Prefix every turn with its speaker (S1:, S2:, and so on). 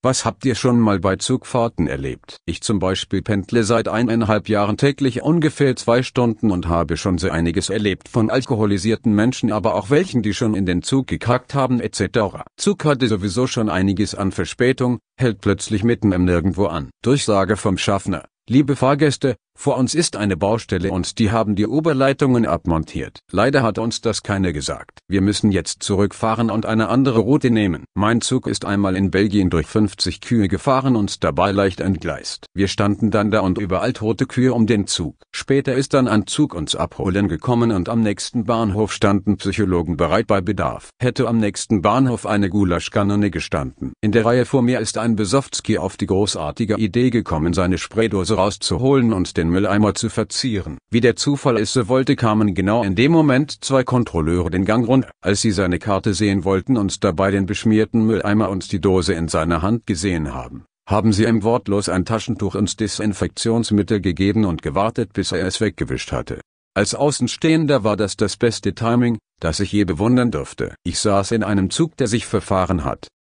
S1: Was habt ihr schon mal bei Zugfahrten erlebt? Ich zum Beispiel pendle seit eineinhalb Jahren täglich ungefähr zwei Stunden und habe schon so einiges erlebt von alkoholisierten Menschen, aber auch welchen, die schon in den Zug gekackt haben etc. Zug hatte sowieso schon einiges an Verspätung, hält plötzlich mitten im Nirgendwo an. Durchsage vom Schaffner. Liebe Fahrgäste, vor uns ist eine Baustelle und die haben die Oberleitungen abmontiert. Leider hat uns das keiner gesagt. Wir müssen jetzt zurückfahren und eine andere Route nehmen. Mein Zug ist einmal in Belgien durch 50 Kühe gefahren und dabei leicht entgleist. Wir standen dann da und überall tote Kühe um den Zug. Später ist dann ein Zug uns abholen gekommen und am nächsten Bahnhof standen Psychologen bereit bei Bedarf. Hätte am nächsten Bahnhof eine Gulaschkanone gestanden. In der Reihe vor mir ist ein Besowski auf die großartige Idee gekommen, seine Spraydose rauszuholen und den den Mülleimer zu verzieren. Wie der Zufall es so wollte kamen genau in dem Moment zwei Kontrolleure den Gang runter, als sie seine Karte sehen wollten und dabei den beschmierten Mülleimer und die Dose in seiner Hand gesehen haben haben sie ihm wortlos ein Taschentuch und Desinfektionsmittel gegeben und gewartet, bis er es weggewischt hatte. Als Außenstehender war das das beste Timing, das ich je bewundern durfte. Ich saß in einem Zug, der sich verfahren hat.